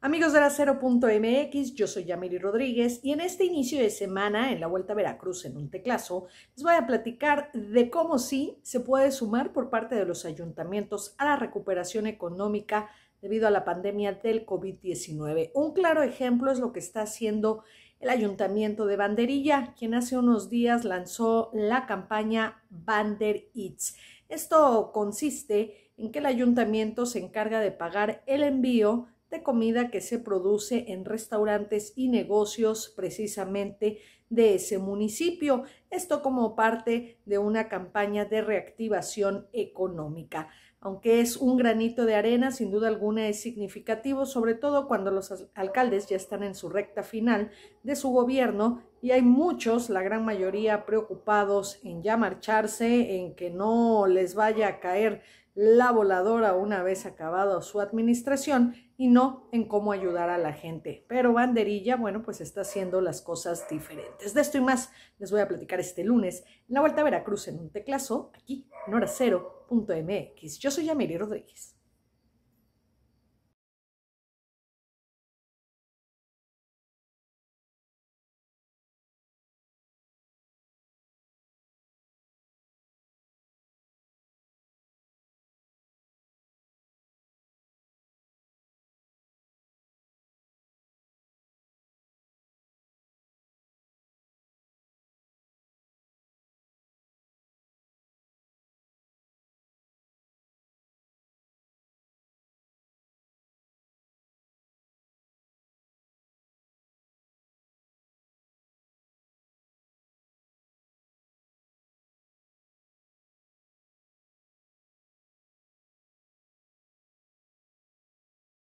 Amigos de la 0.mx, yo soy Yamiri Rodríguez y en este inicio de semana en la Vuelta a Veracruz en un teclazo les voy a platicar de cómo sí se puede sumar por parte de los ayuntamientos a la recuperación económica debido a la pandemia del COVID-19. Un claro ejemplo es lo que está haciendo el ayuntamiento de Banderilla, quien hace unos días lanzó la campaña Bander Eats. Esto consiste en que el ayuntamiento se encarga de pagar el envío de comida que se produce en restaurantes y negocios precisamente de ese municipio. Esto como parte de una campaña de reactivación económica. Aunque es un granito de arena, sin duda alguna es significativo, sobre todo cuando los alcaldes ya están en su recta final de su gobierno y hay muchos, la gran mayoría, preocupados en ya marcharse, en que no les vaya a caer la voladora una vez acabado su administración y no en cómo ayudar a la gente. Pero Banderilla, bueno, pues está haciendo las cosas diferentes. De esto y más les voy a platicar este lunes en la Vuelta a Veracruz en un teclazo, aquí en horacero.mx. Yo soy Yamiri Rodríguez.